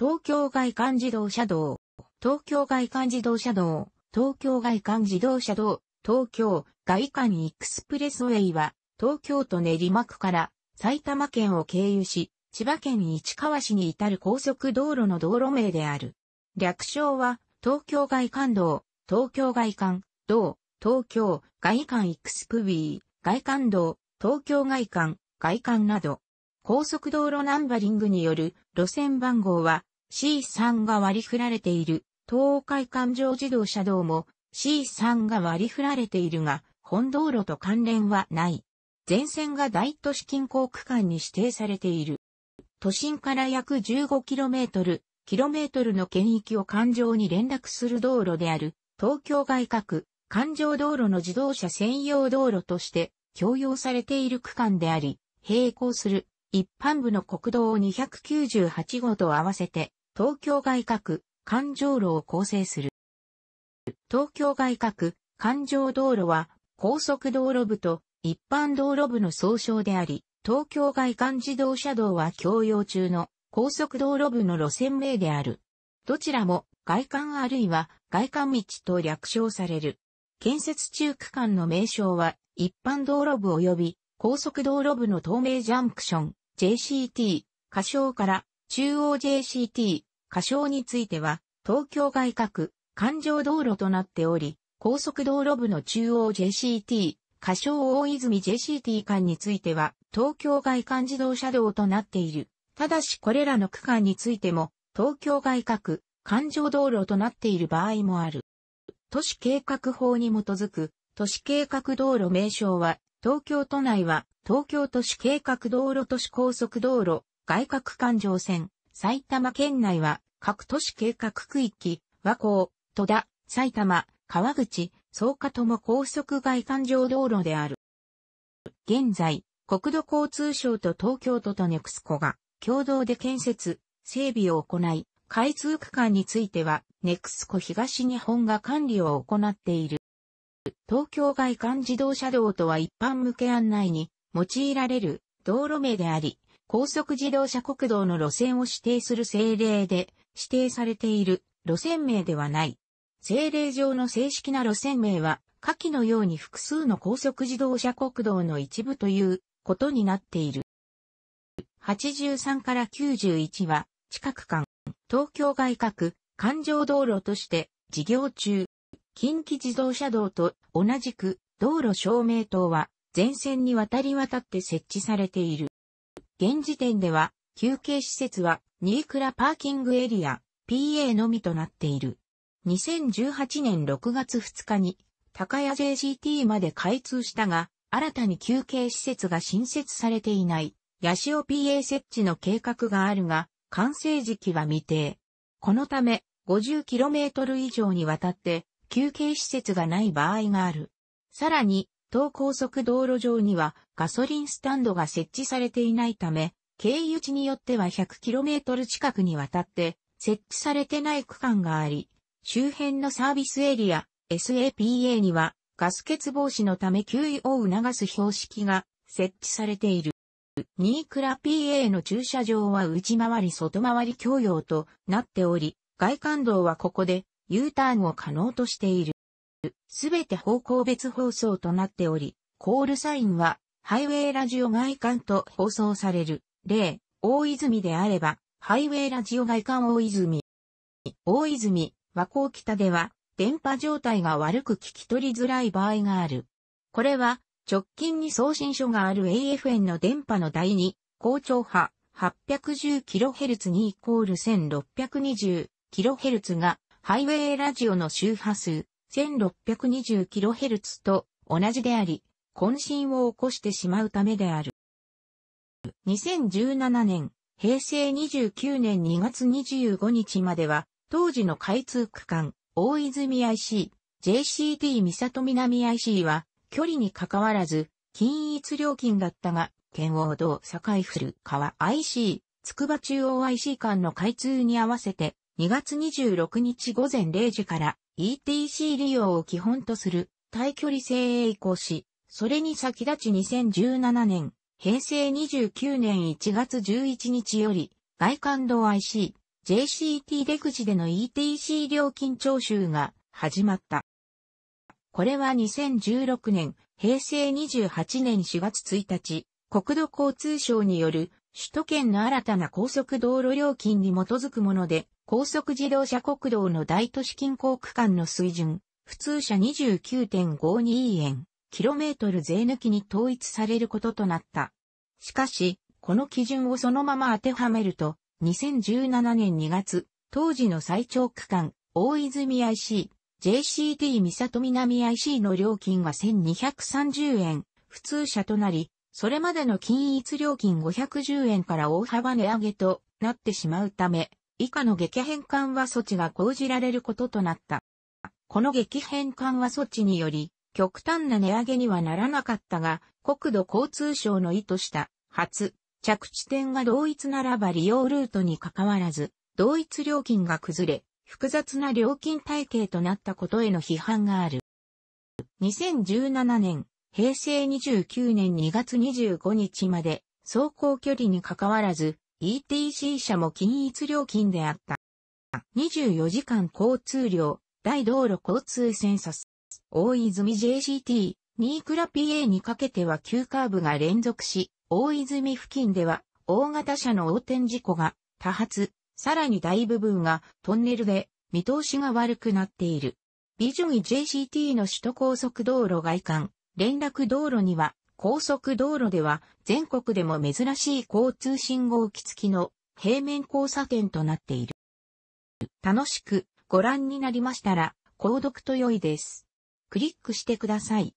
東京外環自動車道、東京外環自動車道、東京外環自動車道、東京外環エクスプレスウェイは、東京都練馬区から埼玉県を経由し、千葉県市川市に至る高速道路の道路名である。略称は、東京外環道、東京外環道、東京外環エクスプビー、外環道、東京外環、外環など。高速道路ナンバリングによる路線番号は C3 が割り振られている東海環状自動車道も C3 が割り振られているが、本道路と関連はない。全線が大都市近郊区間に指定されている。都心から約 15km、km の県域を環状に連絡する道路である、東京外郭、環状道路の自動車専用道路として共用されている区間であり、並行する一般部の国道298号と合わせて東京外郭、環状路を構成する。東京外郭、環状道路は、高速道路部と一般道路部の総称であり、東京外環自動車道は共用中の高速道路部の路線名である。どちらも外環あるいは外環道と略称される。建設中区間の名称は一般道路部及び高速道路部の透明ジャンクション JCT、仮称から中央 JCT、過小については、東京外郭、環状道路となっており、高速道路部の中央 JCT、過小大泉 JCT 間については、東京外環自動車道となっている。ただしこれらの区間についても、東京外郭、環状道路となっている場合もある。都市計画法に基づく、都市計画道路名称は、東京都内は、東京都市計画道路都市高速道路、外郭環状線、埼玉県内は各都市計画区域、和光、戸田、埼玉、川口、草加とも高速外環状道路である。現在、国土交通省と東京都とネクスコが共同で建設、整備を行い、開通区間については、ネクスコ東日本が管理を行っている。東京外環自動車道とは一般向け案内に用いられる道路名であり、高速自動車国道の路線を指定する政令で指定されている路線名ではない。政令上の正式な路線名は、下記のように複数の高速自動車国道の一部ということになっている。83から91は、近く間、東京外郭、環状道路として事業中、近畿自動車道と同じく道路照明灯は全線に渡り渡って設置されている。現時点では、休憩施設は、新倉パーキングエリア、PA のみとなっている。2018年6月2日に、高屋 JCT まで開通したが、新たに休憩施設が新設されていない、ヤシオ PA 設置の計画があるが、完成時期は未定。このため、50km 以上にわたって休憩施設がない場合がある。さらに、東高速道路上にはガソリンスタンドが設置されていないため、経由地によっては 100km 近くにわたって設置されてない区間があり、周辺のサービスエリア SAPA にはガス欠防止のため給油を促す標識が設置されている。ニークラ PA の駐車場は内回り外回り共用となっており、外環道はここで U ターンを可能としている。すべて方向別放送となっており、コールサインは、ハイウェイラジオ外観と放送される。例、大泉であれば、ハイウェイラジオ外観大泉。大泉、和光北では、電波状態が悪く聞き取りづらい場合がある。これは、直近に送信所がある AFN の電波の第2、高調波 810kHz にイコール 1620kHz が、ハイウェイラジオの周波数、1620kHz と同じであり、渾身を起こしてしまうためである。2017年、平成29年2月25日までは、当時の開通区間、大泉 IC、JCT 三里南 IC は、距離に関わらず、均一料金だったが、県王道境古川 IC、筑波中央 IC 間の開通に合わせて、2月26日午前0時から ETC 利用を基本とする対距離制へ移行し、それに先立ち2017年、平成29年1月11日より、外環道 IC、JCT 出口での ETC 料金徴収が始まった。これは2016年、平成28年4月1日、国土交通省による首都圏の新たな高速道路料金に基づくもので、高速自動車国道の大都市近郊区間の水準、普通車29.52円、キロメートル税抜きに統一されることとなった。しかし、この基準をそのまま当てはめると、2017年2月、当時の最長区間、大泉 IC、JCT 三里南 IC の料金は1230円、普通車となり、それまでの均一料金510円から大幅値上げとなってしまうため、以下の激変緩和措置が講じられることとなった。この激変緩和措置により、極端な値上げにはならなかったが、国土交通省の意図した、初、着地点が同一ならば利用ルートに関わらず、同一料金が崩れ、複雑な料金体系となったことへの批判がある。2017年、平成29年2月25日まで、走行距離に関わらず、ETC 車も均一料金であった。24時間交通量、大道路交通センサス、大泉 JCT、新倉 PA にかけては急カーブが連続し、大泉付近では大型車の横転事故が多発、さらに大部分がトンネルで見通しが悪くなっている。ビジョン JCT の首都高速道路外観、連絡道路には高速道路では全国でも珍しい交通信号機付きの平面交差点となっている。楽しくご覧になりましたら、購読と良いです。クリックしてください。